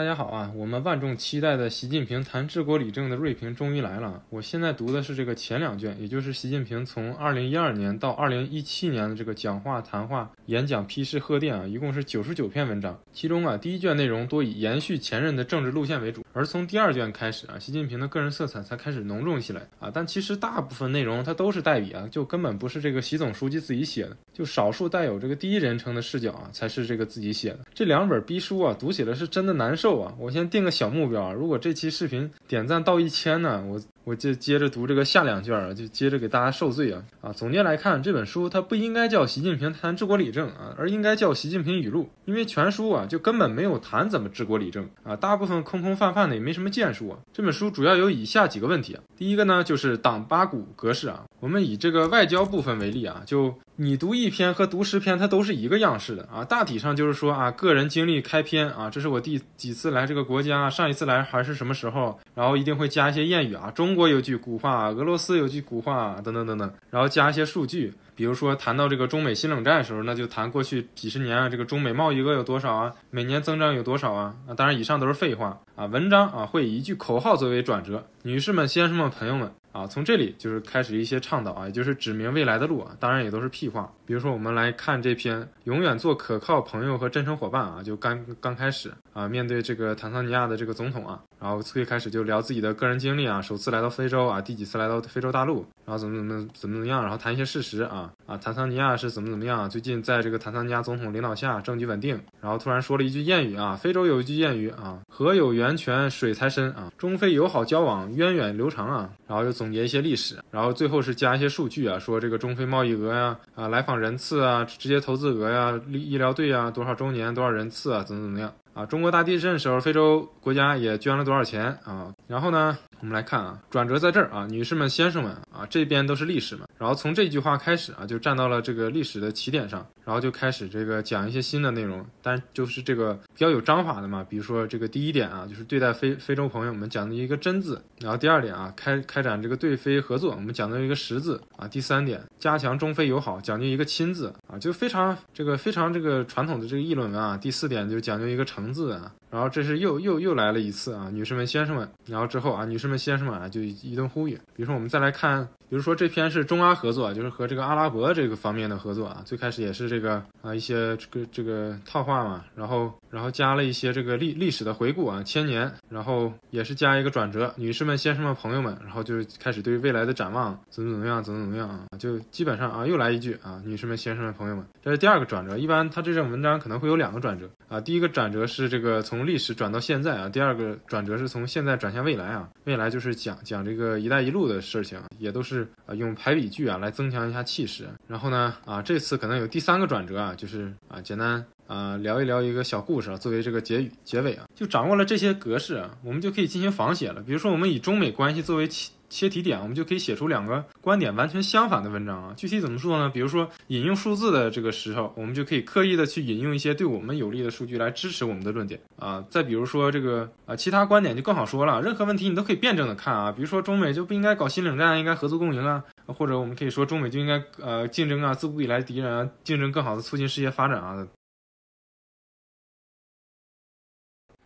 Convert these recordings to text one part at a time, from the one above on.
大家好啊！我们万众期待的习近平谈治国理政的《锐评终于来了。我现在读的是这个前两卷，也就是习近平从二零一二年到二零一七年的这个讲话、谈话、演讲、批示、贺电啊，一共是九十九篇文章。其中啊，第一卷内容多以延续前任的政治路线为主，而从第二卷开始啊，习近平的个人色彩才开始浓重起来啊。但其实大部分内容它都是代笔啊，就根本不是这个习总书记自己写的，就少数带有这个第一人称的视角啊，才是这个自己写的。这两本逼书啊，读起来是真的难受。我先定个小目标啊，如果这期视频点赞到一千呢，我我就接着读这个下两卷啊，就接着给大家受罪啊啊！总结来看，这本书它不应该叫《习近平谈治国理政》啊，而应该叫《习近平语录》，因为全书啊就根本没有谈怎么治国理政啊，大部分空空泛泛的也没什么建树啊。这本书主要有以下几个问题啊，第一个呢就是党八股格式啊，我们以这个外交部分为例啊，就。你读一篇和读十篇，它都是一个样式的啊，大体上就是说啊，个人经历开篇啊，这是我第几次来这个国家，上一次来还是什么时候，然后一定会加一些谚语啊，中国有句古话，俄罗斯有句古话，等等等等，然后加一些数据，比如说谈到这个中美新冷战的时候，那就谈过去几十年啊，这个中美贸易额有多少啊，每年增长有多少啊，那当然以上都是废话啊，文章啊会以一句口号作为转折，女士们、先生们、朋友们。啊，从这里就是开始一些倡导啊，也就是指明未来的路啊，当然也都是屁话。比如说，我们来看这篇《永远做可靠朋友和真诚伙伴》啊，就刚刚开始啊，面对这个坦桑尼亚的这个总统啊。然后最开始就聊自己的个人经历啊，首次来到非洲啊，第几次来到非洲大陆，然后怎么怎么怎么怎么样，然后谈一些事实啊啊，坦桑尼亚是怎么怎么样啊，最近在这个坦桑尼亚总统领导下政局稳定，然后突然说了一句谚语啊，非洲有一句谚语啊，河有源泉水才深啊，中非友好交往源远流长啊，然后又总结一些历史，然后最后是加一些数据啊，说这个中非贸易额呀，啊来访人次啊，直接投资额呀，医医疗队呀，多少周年多少人次啊，怎么怎么样。啊，中国大地震时候，非洲国家也捐了多少钱啊？然后呢，我们来看啊，转折在这儿啊，女士们、先生们啊，这边都是历史嘛。然后从这句话开始啊，就站到了这个历史的起点上，然后就开始这个讲一些新的内容。但就是这个比较有章法的嘛，比如说这个第一点啊，就是对待非非洲朋友们讲的一个真字。然后第二点啊，开开展这个对非合作，我们讲究一个实字啊。第三点，加强中非友好，讲究一个亲字啊，就非常这个非常这个传统的这个议论文啊。第四点就讲究一个诚字啊。然后这是又又又来了一次啊，女士们、先生们，然后。然后之后啊，女士们、先生们啊，就一顿呼吁。比如说，我们再来看。比如说这篇是中阿合作，就是和这个阿拉伯这个方面的合作啊。最开始也是这个啊一些这个这个套话嘛，然后然后加了一些这个历历史的回顾啊千年，然后也是加一个转折，女士们、先生们、朋友们，然后就开始对未来的展望，怎么怎么样，怎么怎么样啊，就基本上啊又来一句啊女士们、先生们、朋友们，这是第二个转折。一般它这种文章可能会有两个转折啊，第一个转折是这个从历史转到现在啊，第二个转折是从现在转向未来啊，未来就是讲讲这个“一带一路”的事情，也都是。啊，用排比句啊来增强一下气势。然后呢，啊，这次可能有第三个转折啊，就是啊，简单啊聊一聊一个小故事啊，作为这个结语结尾啊。就掌握了这些格式啊，我们就可以进行仿写了。比如说，我们以中美关系作为起。切题点，我们就可以写出两个观点完全相反的文章啊。具体怎么说呢？比如说引用数字的这个时候，我们就可以刻意的去引用一些对我们有利的数据来支持我们的论点啊。再比如说这个啊，其他观点就更好说了。任何问题你都可以辩证的看啊。比如说中美就不应该搞新冷战，应该合作共赢啊。或者我们可以说中美就应该呃竞争啊，自古以来敌人啊，竞争更好的促进事业发展啊。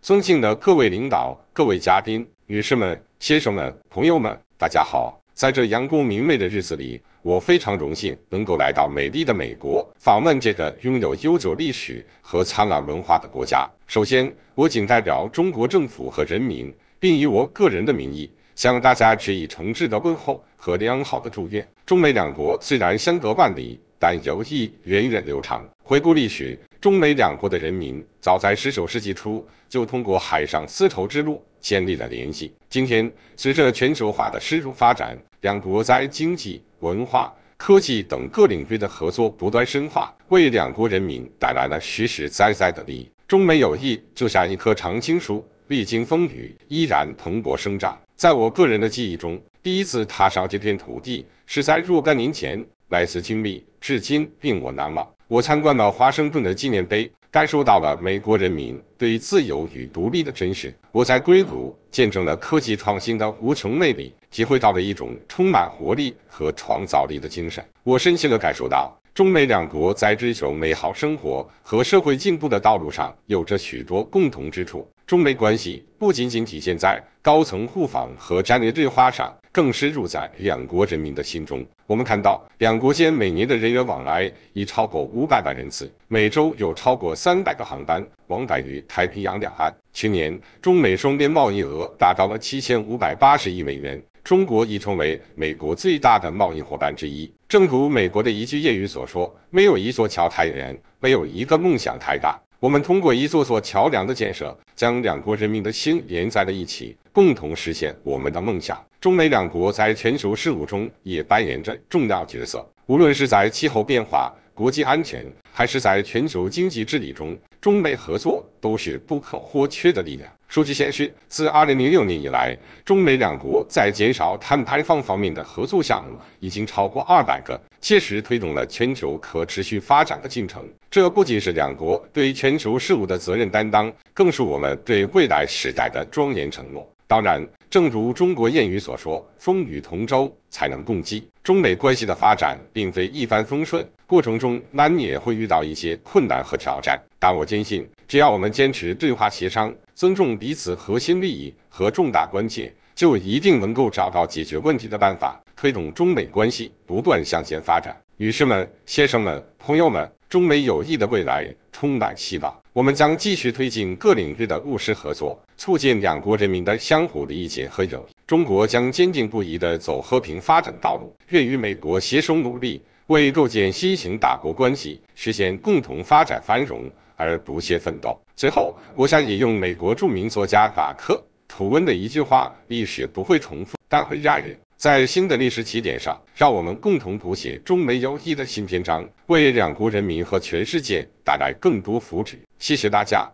尊敬的各位领导、各位嘉宾、女士们、先生们、朋友们。大家好，在这阳光明媚的日子里，我非常荣幸能够来到美丽的美国，访问这个拥有悠久历史和灿烂文化的国家。首先，我谨代表中国政府和人民，并以我个人的名义，向大家致以诚挚的问候和良好的祝愿。中美两国虽然相隔万里，但友谊源远流长。回顾历史，中美两国的人民早在19世纪初就通过海上丝绸之路。建立了联系。今天，随着全球化的深入发展，两国在经济、文化、科技等各领域的合作不断深化，为两国人民带来了实实在在的利益。中美友谊就像一棵常青树，历经风雨依然蓬勃生长。在我个人的记忆中，第一次踏上这片土地是在若干年前，那次经历至今令我难忘。我参观了华盛顿的纪念碑。感受到了美国人民对自由与独立的珍视。我在硅谷见证了科技创新的无穷魅力，体会到了一种充满活力和创造力的精神。我深切地感受到。中美两国在追求美好生活和社会进步的道路上有着许多共同之处。中美关系不仅仅体现在高层互访和战略对话上，更深入在两国人民的心中。我们看到，两国间每年的人员往来已超过五百万人次，每周有超过三百个航班往返于太平洋两岸。去年，中美双边贸易额达到了七千五百八十亿美元。中国已成为美国最大的贸易伙伴之一。正如美国的一句谚语所说：“没有一座桥太远，没有一个梦想太大。”我们通过一座座桥梁的建设，将两国人民的心连在了一起，共同实现我们的梦想。中美两国在全球事务中也扮演着重要角色，无论是在气候变化。国际安全还是在全球经济治理中，中美合作都是不可或缺的力量。数据显示，自二零零六年以来，中美两国在减少碳排放方面的合作项目已经超过二百个，切实推动了全球可持续发展的进程。这不仅是两国对全球事务的责任担当，更是我们对未来时代的庄严承诺。当然，正如中国谚语所说：“风雨同舟，才能共济。”中美关系的发展并非一帆风顺，过程中难免会遇到一些困难和挑战。但我坚信，只要我们坚持对话协商，尊重彼此核心利益和重大关切，就一定能够找到解决问题的办法，推动中美关系不断向前发展。女士们、先生们、朋友们，中美友谊的未来充满希望。我们将继续推进各领域的务实合作，促进两国人民的相互理解和友谊。中国将坚定不移的走和平发展道路，愿与美国携手努力，为构建新型大国关系，实现共同发展繁荣而不懈奋斗。最后，我想引用美国著名作家马克·吐温的一句话：“历史不会重复，但会让人。”在新的历史起点上，让我们共同谱写中美友谊的新篇章，为两国人民和全世界带来更多福祉。谢谢大家。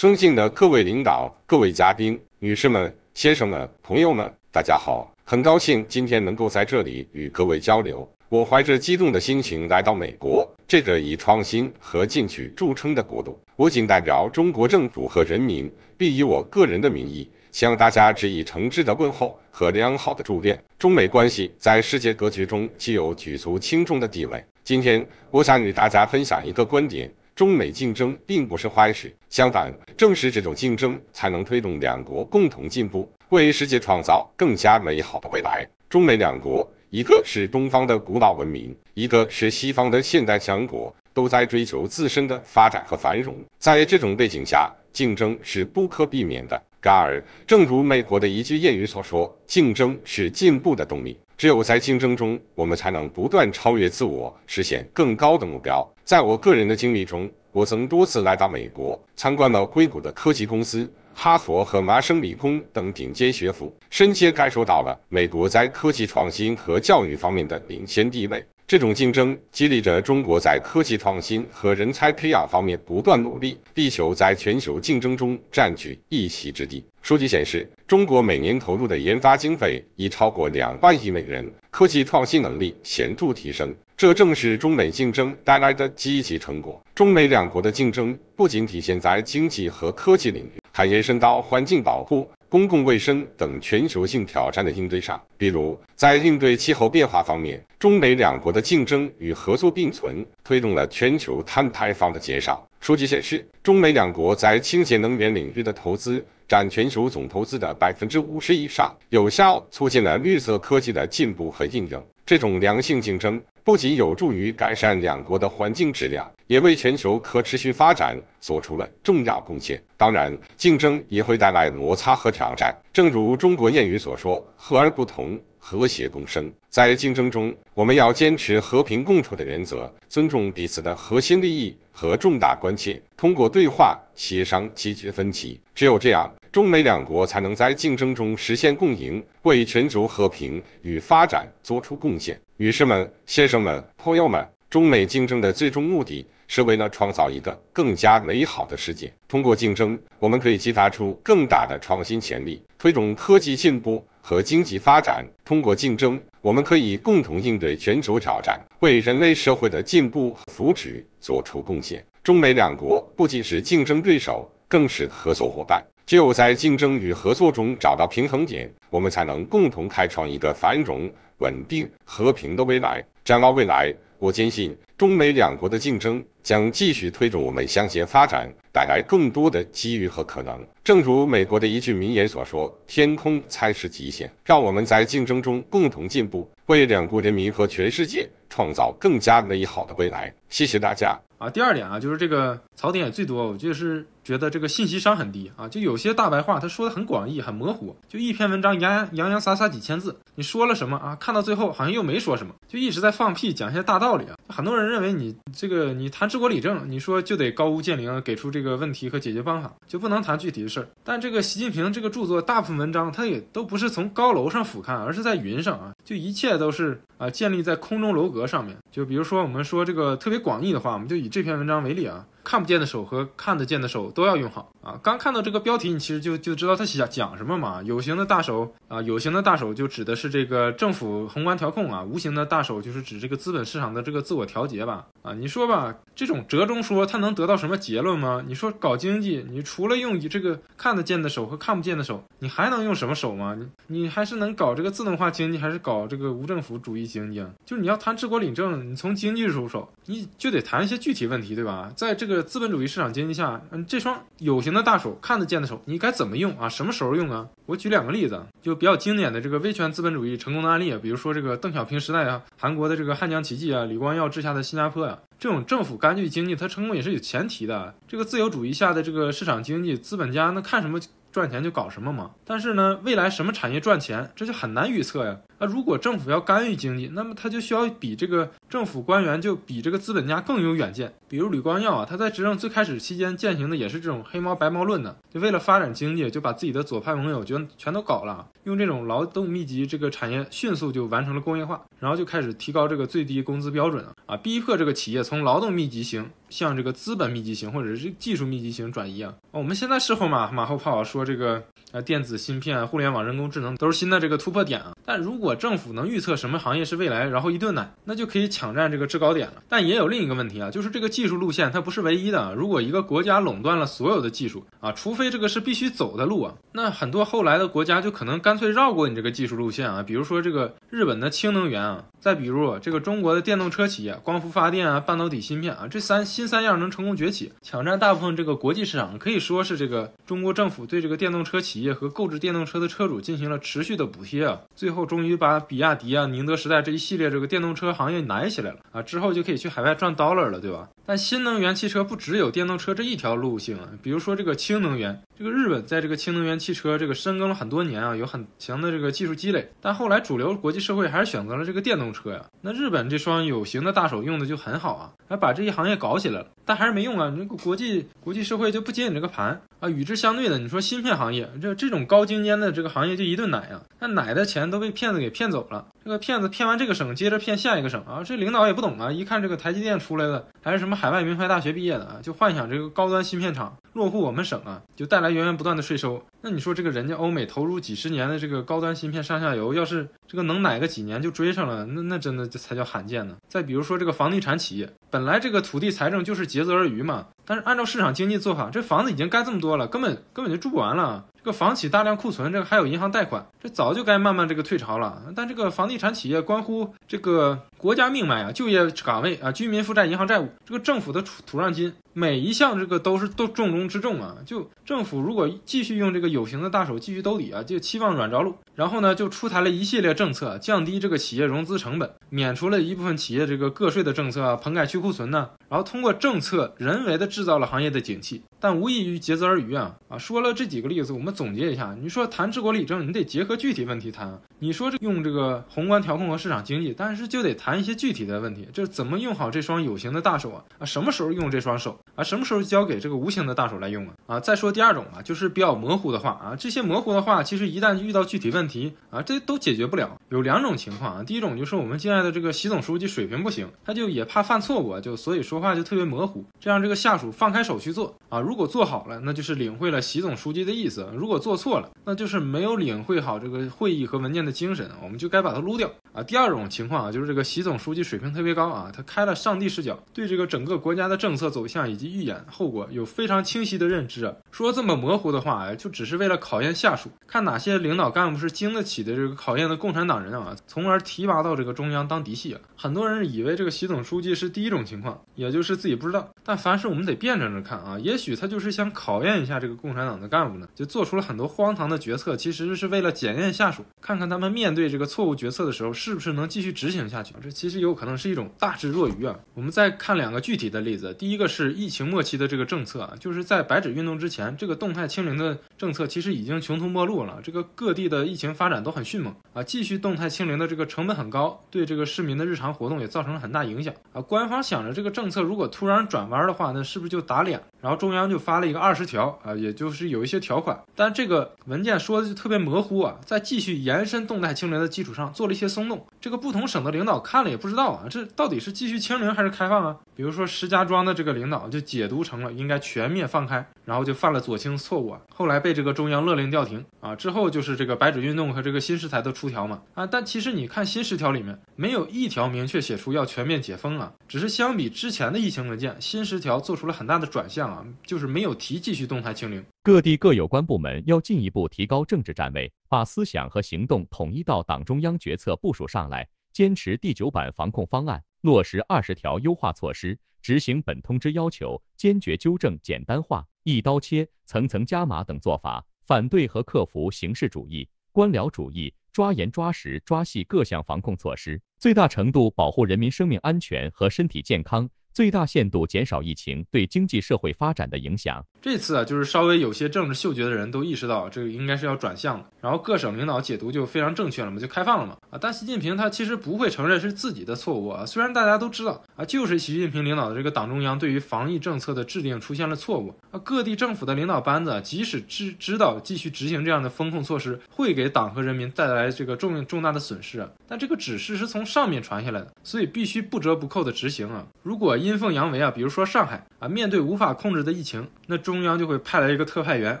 尊敬的各位领导、各位嘉宾、女士们、先生们、朋友们，大家好！很高兴今天能够在这里与各位交流。我怀着激动的心情来到美国这个以创新和进取著称的国度。我谨代表中国政府和人民，并以我个人的名义，向大家致以诚挚的问候和良好的祝愿。中美关系在世界格局中具有举足轻重的地位。今天，我想与大家分享一个观点。中美竞争并不是坏事，相反，正是这种竞争才能推动两国共同进步，为世界创造更加美好的未来。中美两国，一个是东方的古老文明，一个是西方的现代强国，都在追求自身的发展和繁荣。在这种背景下，竞争是不可避免的。然而，正如美国的一句谚语所说：“竞争是进步的动力。”只有在竞争中，我们才能不断超越自我，实现更高的目标。在我个人的经历中，我曾多次来到美国，参观了硅谷的科技公司、哈佛和麻省理工等顶尖学府，深切感受到了美国在科技创新和教育方面的领先地位。这种竞争激励着中国在科技创新和人才培养方面不断努力，力求在全球竞争中占据一席之地。数据显示，中国每年投入的研发经费已超过两万亿美元，科技创新能力显著提升。这正是中美竞争带来的积极成果。中美两国的竞争不仅体现在经济和科技领域，还延伸到环境保护。公共卫生等全球性挑战的应对上，比如在应对气候变化方面，中美两国的竞争与合作并存，推动了全球碳排放的减少。数据显示，中美两国在清洁能源领域的投资占全球总投资的百分之五十以上，有效促进了绿色科技的进步和应用。这种良性竞争。不仅有助于改善两国的环境质量，也为全球可持续发展做出了重要贡献。当然，竞争也会带来摩擦和挑战。正如中国谚语所说：“和而不同，和谐共生。”在竞争中，我们要坚持和平共处的原则，尊重彼此的核心利益和重大关切，通过对话、协商解决分歧。只有这样。中美两国才能在竞争中实现共赢，为全球和平与发展做出贡献。女士们、先生们、朋友们，中美竞争的最终目的是为了创造一个更加美好的世界。通过竞争，我们可以激发出更大的创新潜力，推动科技进步和经济发展。通过竞争，我们可以共同应对全球挑战，为人类社会的进步和福祉做出贡献。中美两国不仅是竞争对手，更是合作伙伴。只有在竞争与合作中找到平衡点，我们才能共同开创一个繁荣。稳定和平的未来。展望未来，我坚信中美两国的竞争将继续推着我们向前发展，带来更多的机遇和可能。正如美国的一句名言所说：“天空才是极限。”让我们在竞争中共同进步，为两国人民和全世界创造更加美好的未来。谢谢大家。啊，第二点啊，就是这个槽点也最多，我就是觉得这个信息商很低啊，就有些大白话，他说的很广义、很模糊，就一篇文章洋洋洋洒洒几千字，你说了什么啊？看。看到最后好像又没说什么，就一直在放屁讲一些大道理啊。很多人认为你这个你谈治国理政，你说就得高屋建瓴给出这个问题和解决方法，就不能谈具体的事儿。但这个习近平这个著作，大部分文章他也都不是从高楼上俯瞰，而是在云上啊，就一切都是啊建立在空中楼阁上面。就比如说我们说这个特别广义的话，我们就以这篇文章为例啊。看不见的手和看得见的手都要用好啊！刚看到这个标题，你其实就就知道他想讲什么嘛。有形的大手啊，有形的大手就指的是这个政府宏观调控啊；无形的大手就是指这个资本市场的这个自我调节吧。啊，你说吧，这种折中说，他能得到什么结论吗？你说搞经济，你除了用这个看得见的手和看不见的手，你还能用什么手吗？你你还是能搞这个自动化经济，还是搞这个无政府主义经济？就是你要谈治国理政，你从经济入手，你就得谈一些具体问题，对吧？在这。这个资本主义市场经济下，嗯，这双有形的大手，看得见的手，你该怎么用啊？什么时候用啊？我举两个例子，就比较经典的这个威权资本主义成功的案例啊，比如说这个邓小平时代啊，韩国的这个汉江奇迹啊，李光耀治下的新加坡呀，这种政府干预经济，它成功也是有前提的。这个自由主义下的这个市场经济，资本家那看什么？赚钱就搞什么嘛，但是呢，未来什么产业赚钱，这就很难预测呀。那如果政府要干预经济，那么他就需要比这个政府官员就比这个资本家更有远见。比如吕光耀啊，他在执政最开始期间，践行的也是这种黑猫白猫论的，就为了发展经济，就把自己的左派盟友就全都搞了，用这种劳动密集这个产业，迅速就完成了工业化，然后就开始提高这个最低工资标准啊，啊，逼迫这个企业从劳动密集型向这个资本密集型或者是技术密集型转移啊。我们现在事后马马后炮说。说这个。啊，电子芯片、互联网、人工智能都是新的这个突破点啊。但如果政府能预测什么行业是未来，然后一顿奶，那就可以抢占这个制高点了。但也有另一个问题啊，就是这个技术路线它不是唯一的啊。如果一个国家垄断了所有的技术啊，除非这个是必须走的路啊，那很多后来的国家就可能干脆绕过你这个技术路线啊。比如说这个日本的氢能源啊，再比如这个中国的电动车企业、光伏发电啊、半导体芯片啊，这三新三样能成功崛起，抢占大部分这个国际市场，可以说是这个中国政府对这个电动车企。企业和购置电动车的车主进行了持续的补贴啊，最后终于把比亚迪啊、宁德时代这一系列这个电动车行业奶起来了啊，之后就可以去海外赚 dollar 了，对吧？但新能源汽车不只有电动车这一条路径，比如说这个氢能源，这个日本在这个氢能源汽车这个深耕了很多年啊，有很强的这个技术积累，但后来主流国际社会还是选择了这个电动车呀。那日本这双有形的大手用的就很好啊，还把这一行业搞起来了，但还是没用啊，这个国际国际社会就不接你这个盘。啊，与之相对的，你说芯片行业，这这种高精尖的这个行业，就一顿奶啊，那奶的钱都被骗子给骗走了。这个骗子骗完这个省，接着骗下一个省啊！这领导也不懂啊，一看这个台积电出来的，还是什么海外名牌大学毕业的，啊，就幻想这个高端芯片厂落户我们省啊，就带来源源不断的税收。那你说这个人家欧美投入几十年的这个高端芯片上下游，要是这个能奶个几年就追上了，那那真的才叫罕见呢。再比如说这个房地产企业，本来这个土地财政就是竭泽而渔嘛，但是按照市场经济做法，这房子已经盖这么多了，根本根本就住不完了。这个房企大量库存，这个还有银行贷款，这早就该慢慢这个退潮了。但这个房地产企业关乎这个国家命脉啊，就业岗位啊，居民负债、银行债务，这个政府的土土让金，每一项这个都是都重中之重啊。就政府如果继续用这个有形的大手继续兜底啊，就期望软着陆。然后呢，就出台了一系列政策，降低这个企业融资成本，免除了一部分企业这个个税的政策啊，棚改去库存呢，然后通过政策人为的制造了行业的景气。但无异于竭泽而渔啊！啊，说了这几个例子，我们总结一下。你说谈治国理政，你得结合具体问题谈。你说这用这个宏观调控和市场经济，但是就得谈一些具体的问题，就是怎么用好这双有形的大手啊！啊，什么时候用这双手啊？什么时候交给这个无形的大手来用啊？啊，再说第二种啊，就是比较模糊的话啊。这些模糊的话，其实一旦遇到具体问题啊，这都解决不了。有两种情况啊，第一种就是我们敬爱的这个习总书记水平不行，他就也怕犯错误，就所以说话就特别模糊，这样这个下属放开手去做啊。如果做好了，那就是领会了习总书记的意思；如果做错了，那就是没有领会好这个会议和文件的精神，我们就该把它撸掉啊。第二种情况啊，就是这个习总书记水平特别高啊，他开了上帝视角，对这个整个国家的政策走向以及预演后果有非常清晰的认知。说这么模糊的话，就只是为了考验下属，看哪些领导干部是经得起的这个考验的共产党人啊，从而提拔到这个中央当嫡系。啊。很多人以为这个习总书记是第一种情况，也就是自己不知道。但凡是我们得辩证着看啊，也许。他就是想考验一下这个共产党的干部呢，就做出了很多荒唐的决策，其实是为了检验下属，看看他们面对这个错误决策的时候，是不是能继续执行下去。这其实有可能是一种大智若愚啊。我们再看两个具体的例子，第一个是疫情末期的这个政策啊，就是在白纸运动之前，这个动态清零的。政策其实已经穷途末路了，这个各地的疫情发展都很迅猛啊，继续动态清零的这个成本很高，对这个市民的日常活动也造成了很大影响啊。官方想着这个政策如果突然转弯的话，那是不是就打脸？然后中央就发了一个二十条啊，也就是有一些条款，但这个文件说的就特别模糊啊，在继续延伸动态清零的基础上做了一些松动。这个不同省的领导看了也不知道啊，这到底是继续清零还是开放啊？比如说石家庄的这个领导就解读成了应该全面放开，然后就犯了左倾错误，啊，后来被。被这个中央勒令调停啊，之后就是这个白纸运动和这个新十条的出条嘛啊，但其实你看新十条里面没有一条明确写出要全面解封啊，只是相比之前的疫情文件，新十条做出了很大的转向啊，就是没有提继续动态清零。各地各有关部门要进一步提高政治站位，把思想和行动统一到党中央决策部署上来，坚持第九版防控方案，落实二十条优化措施，执行本通知要求，坚决纠正简单化。一刀切、层层加码等做法，反对和克服形式主义、官僚主义，抓严、抓实、抓细各项防控措施，最大程度保护人民生命安全和身体健康。最大限度减少疫情对经济社会发展的影响。这次啊，就是稍微有些政治嗅觉的人都意识到，这个应该是要转向了。然后各省领导解读就非常正确了嘛，就开放了嘛。啊，但习近平他其实不会承认是自己的错误啊。虽然大家都知道啊，就是习近平领导的这个党中央对于防疫政策的制定出现了错误啊。各地政府的领导班子即使知知道继续执行这样的风控措施会给党和人民带来这个重重大的损失啊，但这个指示是从上面传下来的，所以必须不折不扣的执行啊。如果因阴奉阳违啊，比如说上海啊，面对无法控制的疫情，那中央就会派来一个特派员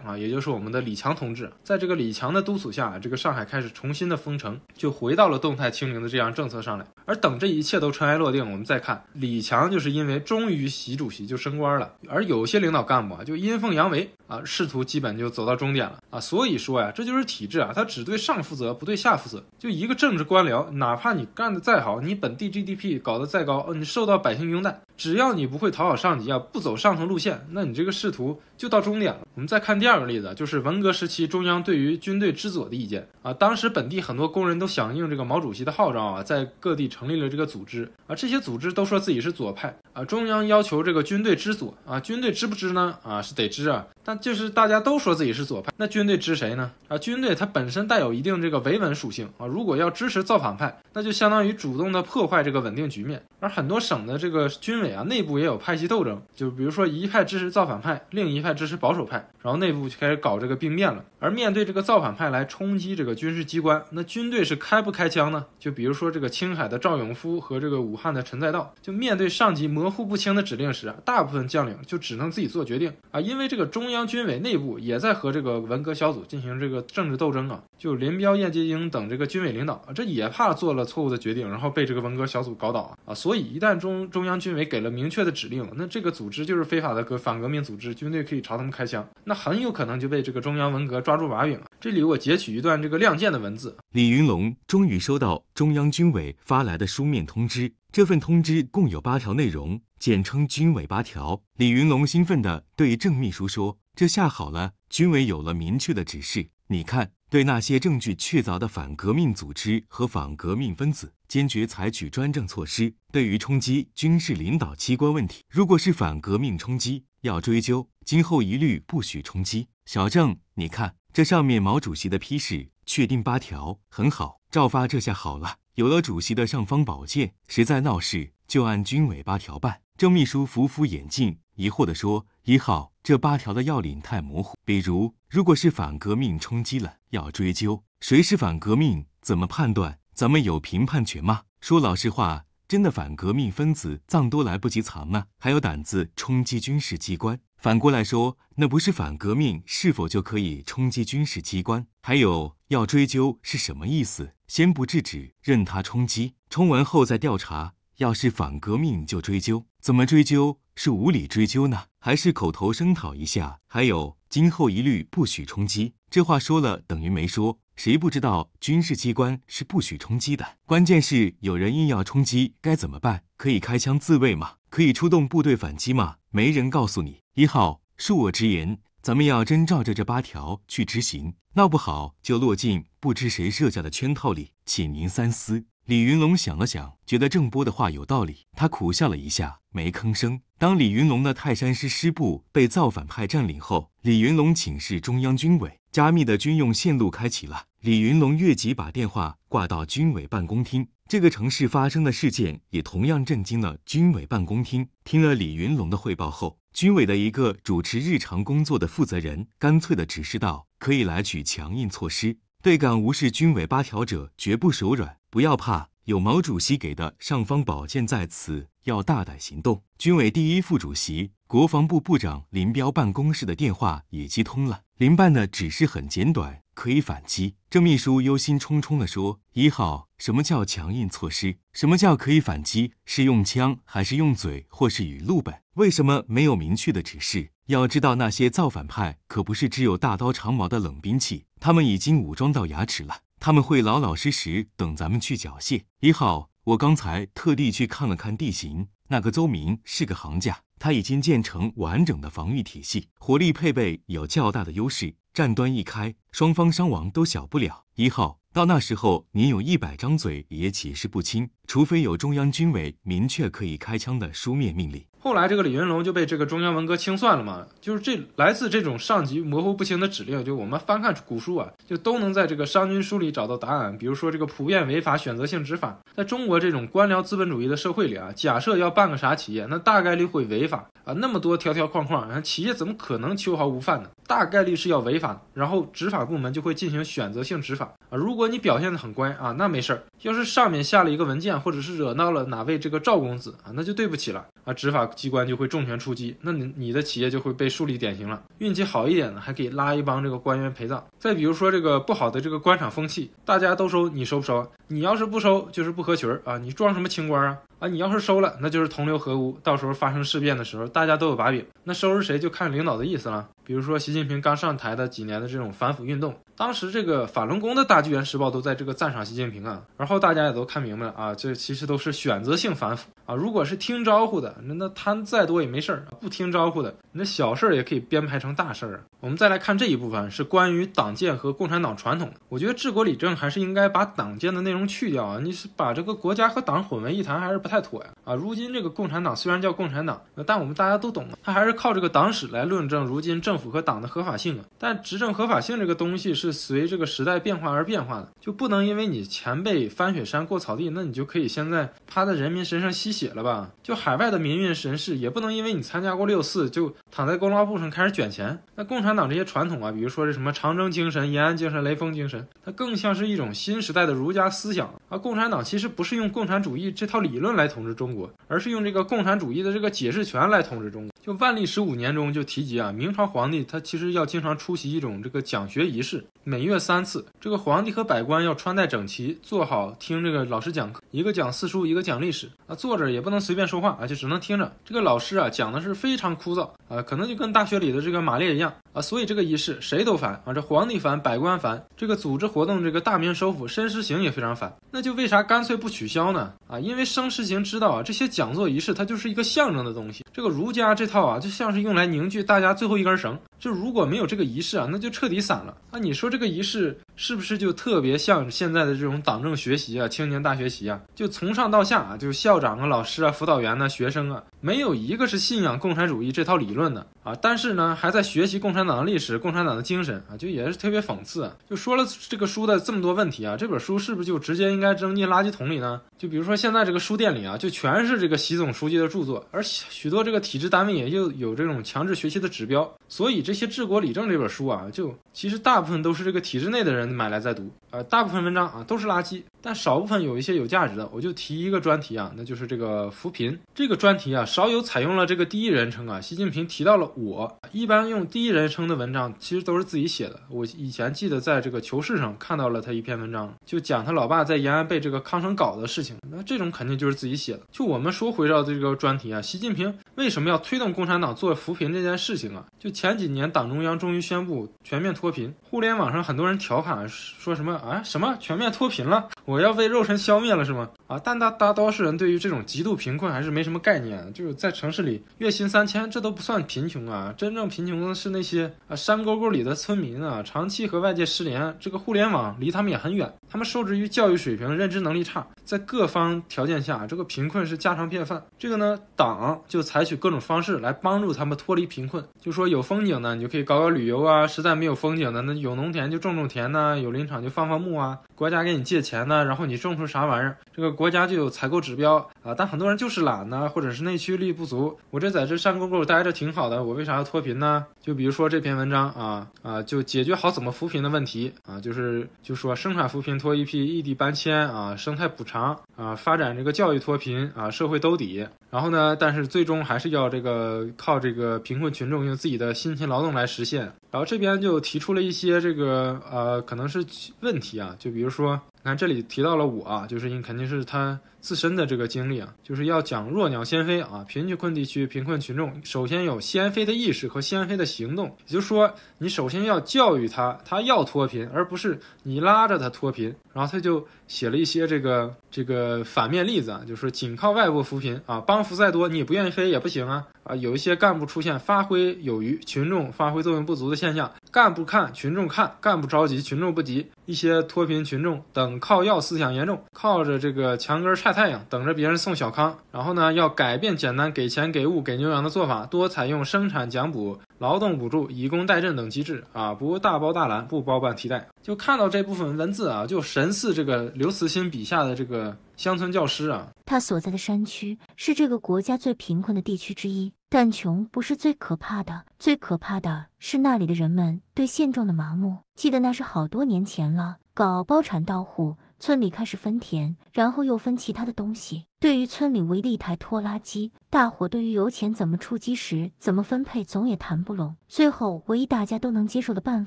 啊，也就是我们的李强同志，在这个李强的督促下啊，这个上海开始重新的封城，就回到了动态清零的这样政策上来。而等这一切都尘埃落定，我们再看李强，就是因为忠于习主席就升官了，而有些领导干部啊就阴奉阳违啊，仕途基本就走到终点了啊。所以说呀，这就是体制啊，他只对上负责，不对下负责。就一个政治官僚，哪怕你干的再好，你本地 GDP 搞得再高，你受到百姓拥戴，只要你不会讨好上级啊，不走上层路线，那你这个仕途就到终点了。我们再看第二个例子，就是文革时期中央对于军队之左的意见啊，当时本地很多工人都响应这个毛主席的号召啊，在各地。成立了这个组织啊，这些组织都说自己是左派啊。中央要求这个军队支左啊，军队支不支呢？啊，是得支啊。但就是大家都说自己是左派，那军队支谁呢？啊，军队它本身带有一定这个维稳属性啊。如果要支持造反派，那就相当于主动的破坏这个稳定局面。而很多省的这个军委啊，内部也有派系斗争，就比如说一派支持造反派，另一派支持保守派，然后内部就开始搞这个兵变了。而面对这个造反派来冲击这个军事机关，那军队是开不开枪呢？就比如说这个青海的。赵永夫和这个武汉的陈再道，就面对上级模糊不清的指令时，大部分将领就只能自己做决定啊！因为这个中央军委内部也在和这个文革小组进行这个政治斗争啊！就林彪、叶剑英等这个军委领导，这也怕做了错误的决定，然后被这个文革小组搞倒啊！所以一旦中中央军委给了明确的指令，那这个组织就是非法的革反革命组织，军队可以朝他们开枪，那很有可能就被这个中央文革抓住把柄。这里我截取一段这个《亮剑》的文字：李云龙终于收到中央军委发来。来的书面通知，这份通知共有八条内容，简称“军委八条”。李云龙兴奋地对郑秘书说：“这下好了，军委有了明确的指示。你看，对那些证据确凿的反革命组织和反革命分子，坚决采取专政措施。对于冲击军事领导机关问题，如果是反革命冲击，要追究。今后一律不许冲击。小郑，你看这上面毛主席的批示，确定八条，很好，照发。这下好了。”有了主席的尚方宝剑，实在闹事就按军委八条办。郑秘书扶扶眼镜，疑惑地说：“一号，这八条的要领太模糊。比如，如果是反革命冲击了，要追究谁是反革命，怎么判断？咱们有评判权吗？”说老实话。真的反革命分子藏都来不及藏啊，还有胆子冲击军事机关？反过来说，那不是反革命，是否就可以冲击军事机关？还有要追究是什么意思？先不制止，任他冲击，冲完后再调查，要是反革命就追究，怎么追究？是无理追究呢，还是口头声讨一下？还有今后一律不许冲击。这话说了等于没说，谁不知道军事机关是不许冲击的？关键是有人硬要冲击，该怎么办？可以开枪自卫吗？可以出动部队反击吗？没人告诉你。一号，恕我直言，咱们要真照着这八条去执行，闹不好就落进不知谁设下的圈套里，请您三思。李云龙想了想，觉得郑波的话有道理，他苦笑了一下，没吭声。当李云龙的泰山师师部被造反派占领后，李云龙请示中央军委，加密的军用线路开启了。李云龙越级把电话挂到军委办公厅。这个城市发生的事件也同样震惊了军委办公厅。听了李云龙的汇报后，军委的一个主持日常工作的负责人干脆的指示道：“可以采取强硬措施，对敢无视军委八条者绝不手软。不要怕，有毛主席给的尚方宝剑在此。”要大胆行动。军委第一副主席、国防部部长林彪办公室的电话也接通了。林办的指示很简短，可以反击。郑秘书忧心忡忡地说：“一号，什么叫强硬措施？什么叫可以反击？是用枪还是用嘴，或是语录本？为什么没有明确的指示？要知道，那些造反派可不是只有大刀长矛的冷兵器，他们已经武装到牙齿了。他们会老老实实等咱们去缴械。”一号。我刚才特地去看了看地形，那个邹明是个行家，他已经建成完整的防御体系，火力配备有较大的优势，战端一开，双方伤亡都小不了。一号。到那时候，你有一百张嘴也解释不清，除非有中央军委明确可以开枪的书面命令。后来这个李云龙就被这个中央文革清算了嘛？就是这来自这种上级模糊不清的指令，就我们翻看古书啊，就都能在这个《商君书》里找到答案。比如说这个普遍违法、选择性执法，在中国这种官僚资本主义的社会里啊，假设要办个啥企业，那大概率会违法。那么多条条框框，啊，企业怎么可能秋毫无犯呢？大概率是要违法的。然后执法部门就会进行选择性执法啊！如果你表现得很乖啊，那没事儿；要是上面下了一个文件，或者是惹恼了哪位这个赵公子啊，那就对不起了啊！执法机关就会重拳出击，那你你的企业就会被树立典型了。运气好一点的，还可以拉一帮这个官员陪葬。再比如说这个不好的这个官场风气，大家都收，你收不收？你要是不收，就是不合群儿啊！你装什么清官啊？啊！你要是收了，那就是同流合污。到时候发生事变的时候，大家都有把柄。那收拾谁就看领导的意思了。比如说习近平刚上台的几年的这种反腐运动，当时这个法轮功的大纪元时报都在这个赞赏习近平啊。然后大家也都看明白了啊，这其实都是选择性反腐啊。如果是听招呼的，那那贪再多也没事儿；不听招呼的，那小事儿也可以编排成大事儿。我们再来看这一部分，是关于党建和共产党传统的。我觉得治国理政还是应该把党建的内容。去掉啊！你是把这个国家和党混为一谈，还是不太妥呀？啊，如今这个共产党虽然叫共产党，但我们大家都懂，他还是靠这个党史来论证如今政府和党的合法性啊。但执政合法性这个东西是随这个时代变化而变化的，就不能因为你前辈翻雪山过草地，那你就可以现在趴在人民身上吸血了吧？就海外的民运神士也不能因为你参加过六四，就躺在功劳簿上开始卷钱。那共产党这些传统啊，比如说这什么长征精神、延安精神、雷锋精神，它更像是一种新时代的儒家思。思想啊，共产党其实不是用共产主义这套理论来统治中国，而是用这个共产主义的这个解释权来统治中国。就万历十五年中就提及啊，明朝皇帝他其实要经常出席一种这个讲学仪式，每月三次。这个皇帝和百官要穿戴整齐，坐好听这个老师讲课，一个讲四书，一个讲历史啊，坐着也不能随便说话啊，就只能听着。这个老师啊，讲的是非常枯燥啊，可能就跟大学里的这个马列一样。啊，所以这个仪式谁都烦啊，这皇帝烦，百官烦，这个组织活动，这个大明首辅申时行也非常烦。那就为啥干脆不取消呢？啊，因为申时行知道啊，这些讲座仪式它就是一个象征的东西，这个儒家这套啊，就像是用来凝聚大家最后一根绳。就如果没有这个仪式啊，那就彻底散了。那你说这个仪式是不是就特别像现在的这种党政学习啊、青年大学习啊？就从上到下啊，就校长啊、老师啊、辅导员呢、学生啊，没有一个是信仰共产主义这套理论的啊，但是呢，还在学习共产党的历史、共产党的精神啊，就也是特别讽刺。就说了这个书的这么多问题啊，这本书是不是就直接应该扔进垃圾桶里呢？就比如说现在这个书店里啊，就全是这个习总书记的著作，而许多这个体制单位也就有这种强制学习的指标，所以这。这些治国理政这本书啊，就其实大部分都是这个体制内的人买来在读，呃，大部分文章啊都是垃圾，但少部分有一些有价值的。我就提一个专题啊，那就是这个扶贫这个专题啊，少有采用了这个第一人称啊。习近平提到了我，一般用第一人称的文章其实都是自己写的。我以前记得在这个求是上看到了他一篇文章，就讲他老爸在延安被这个康生搞的事情，那这种肯定就是自己写的。就我们说回到这个专题啊，习近平。为什么要推动共产党做扶贫这件事情啊？就前几年，党中央终于宣布全面脱贫，互联网上很多人调侃说什么啊什么全面脱贫了。我要被肉身消灭了是吗？啊，但大大多数人对于这种极度贫困还是没什么概念。就是在城市里，月薪三千，这都不算贫穷啊。真正贫穷的是那些啊山沟沟里的村民啊，长期和外界失联，这个互联网离他们也很远。他们受制于教育水平、认知能力差，在各方条件下，这个贫困是家常便饭。这个呢，党就采取各种方式来帮助他们脱离贫困。就说有风景的，你就可以搞搞旅游啊；实在没有风景的，那有农田就种种田呐，有林场就放放牧啊。国家给你借钱呢，然后你种出啥玩意儿，这个国家就有采购指标啊。但很多人就是懒呢，或者是内驱力不足。我这在这山沟沟待着挺好的，我为啥要脱贫呢？就比如说这篇文章啊啊，就解决好怎么扶贫的问题啊，就是就说生产扶贫，拖一批异地搬迁啊，生态补偿啊，发展这个教育脱贫啊，社会兜底。然后呢，但是最终还是要这个靠这个贫困群众用自己的辛勤劳动来实现。然后这边就提出了一些这个呃，可能是问题啊，就比如说，你看这里提到了我，就是你肯定是他。自身的这个经历啊，就是要讲弱鸟先飞啊。贫困地区、贫困群众首先有先飞的意识和先飞的行动，也就是说，你首先要教育他，他要脱贫，而不是你拉着他脱贫。然后他就写了一些这个这个反面例子啊，就是说，仅靠外部扶贫啊，帮扶再多，你不愿意飞也不行啊。啊，有一些干部出现发挥有余，群众发挥作用不足的现象，干部看群众看，干部着急，群众不急，一些脱贫群众等靠要思想严重，靠着这个墙根儿菜。晒太阳，等着别人送小康。然后呢，要改变简单给钱给物给牛羊的做法，多采用生产奖补、劳动补助、以工代赈等机制啊，不大包大揽，不包办替代。就看到这部分文字啊，就神似这个刘慈欣笔下的这个乡村教师啊。他所在的山区是这个国家最贫困的地区之一，但穷不是最可怕的，最可怕的是那里的人们对现状的麻木。记得那是好多年前了，搞包产到户。村里开始分田，然后又分其他的东西。对于村里唯一一台拖拉机，大伙对于油钱怎么出、击时怎么分配，总也谈不拢。最后，唯一大家都能接受的办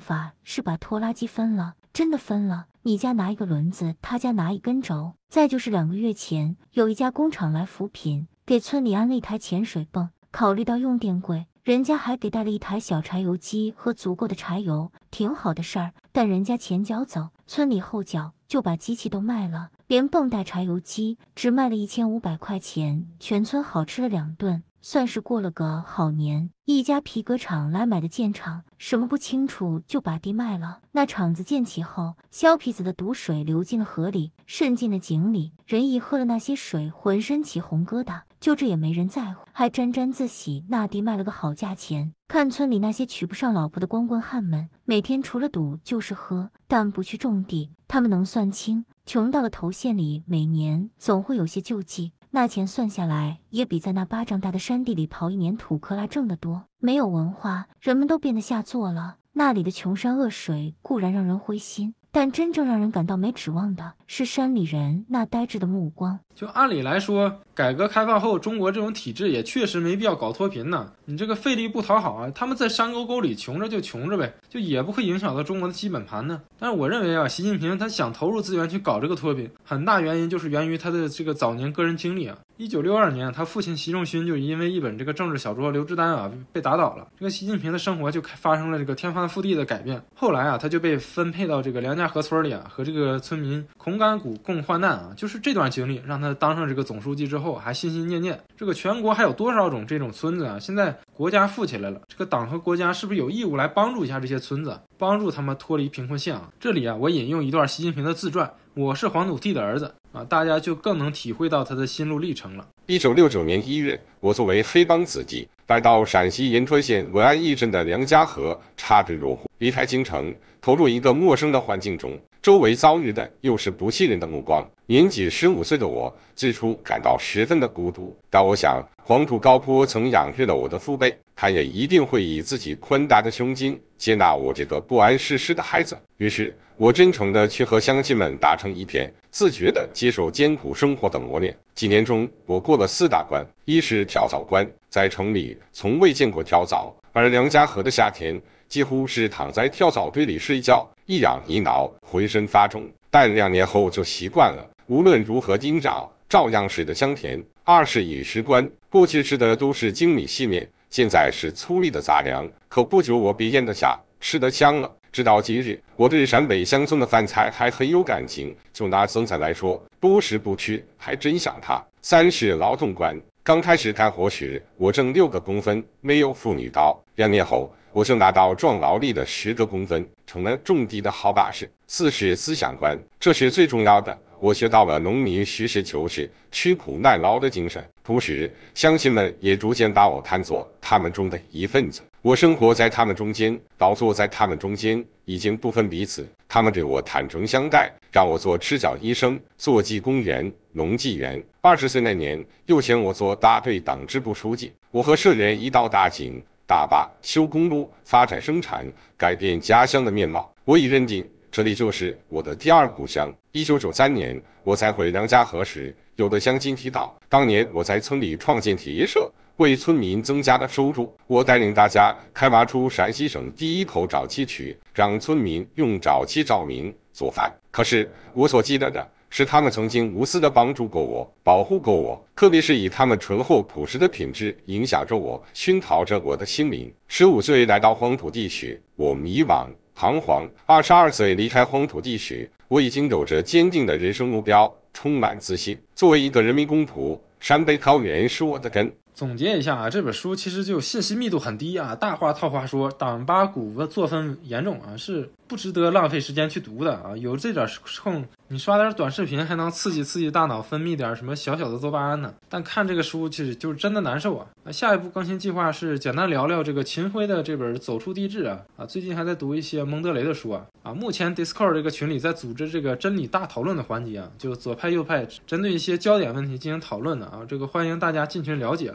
法是把拖拉机分了，真的分了。你家拿一个轮子，他家拿一根轴。再就是两个月前，有一家工厂来扶贫，给村里安了一台潜水泵。考虑到用电贵。人家还给带了一台小柴油机和足够的柴油，挺好的事儿。但人家前脚走，村里后脚就把机器都卖了，连泵带柴油机只卖了一千五百块钱，全村好吃了两顿，算是过了个好年。一家皮革厂来买的建厂，什么不清楚就把地卖了。那厂子建起后，削皮子的毒水流进了河里，渗进了井里，人一喝了那些水，浑身起红疙瘩。就这也没人在乎，还沾沾自喜。那地卖了个好价钱，看村里那些娶不上老婆的光棍汉们，每天除了赌就是喝，但不去种地，他们能算清。穷到了头，县里每年总会有些救济，那钱算下来也比在那巴掌大的山地里刨一年土坷垃挣得多。没有文化，人们都变得下作了。那里的穷山恶水固然让人灰心，但真正让人感到没指望的是山里人那呆滞的目光。就按理来说。改革开放后，中国这种体制也确实没必要搞脱贫呢。你这个费力不讨好啊！他们在山沟沟里穷着就穷着呗，就也不会影响到中国的基本盘呢。但是我认为啊，习近平他想投入资源去搞这个脱贫，很大原因就是源于他的这个早年个人经历啊。一九六二年，他父亲习仲勋就因为一本这个政治小说《刘志丹》啊被打倒了，这个习近平的生活就发生了这个天翻覆地的改变。后来啊，他就被分配到这个梁家河村里啊，和这个村民孔干谷共患难啊。就是这段经历让他当上这个总书记之后。后还心心念念，这个全国还有多少种这种村子啊？现在国家富起来了，这个党和国家是不是有义务来帮助一下这些村子，帮助他们脱离贫困线啊？这里啊，我引用一段习近平的自传：我是黄土地的儿子啊，大家就更能体会到他的心路历程了。一九六九年一月，我作为黑帮子弟，来到陕西延川县文安驿镇的梁家河插队落户，离开京城，投入一个陌生的环境中。周围遭遇的又是不信任的目光。年仅十五岁的我，最初感到十分的孤独。但我想，黄土高坡曾养育了我的父辈，他也一定会以自己宽大的胸襟接纳我这个不谙世事的孩子。于是，我真诚的去和乡亲们达成一片，自觉的接受艰苦生活的磨练。几年中，我过了四大关：一是跳蚤关，在城里从未见过跳蚤；而梁家河的夏天。几乎是躺在跳蚤堆里睡觉，一痒一挠，浑身发肿。但两年后就习惯了，无论如何惊扰，照样睡得香甜。二是饮食观，过去吃的都是精米细面，现在是粗粒的杂粮，可不久我便咽得下，吃得香了。直到今日，我对陕北乡村的饭菜还很有感情。就拿酸菜来说，不吃不吃，还真想它。三是劳动观，刚开始干活时，我挣六个工分，没有妇女刀。两年后。我就拿到壮劳力的十个公分，成了种地的好把式。四是思想观，这是最重要的。我学到了农民实事求是、吃苦耐劳的精神。同时，乡亲们也逐渐把我看作他们中的一份子。我生活在他们中间，倒坐在他们中间，已经不分彼此。他们对我坦诚相待，让我做赤脚医生、坐骑工园、农技员。二十岁那年，又选我做大队党支部书记。我和社员一道大井。大坝、修公路、发展生产，改变家乡的面貌。我已认定，这里就是我的第二故乡。一九九三年，我再回梁家河时，有的乡亲提到，当年我在村里创建铁育社，为村民增加了收入。我带领大家开挖出陕西省第一口沼气渠，让村民用沼气照明、做饭。可是，我所记得的。是他们曾经无私的帮助过我，保护过我，特别是以他们淳厚朴实的品质影响着我，熏陶着我的心灵。十五岁来到黄土地时，我迷惘、彷徨；二十二岁离开黄土地时，我已经有着坚定的人生目标，充满自信。作为一个人民公仆，陕北高原是我的根。总结一下啊，这本书其实就信息密度很低啊，大话套话说，党八股作风严重啊，是不值得浪费时间去读的啊。有这点空，你刷点短视频还能刺激刺激大脑分泌点什么小小的多巴胺呢。但看这个书其实就是真的难受啊。那下一步更新计划是简单聊聊这个秦晖的这本《走出地质》啊啊，最近还在读一些蒙德雷的书啊啊。目前 Discord 这个群里在组织这个真理大讨论的环节啊，就左派右派针对一些焦点问题进行讨论的啊，这个欢迎大家进群了解。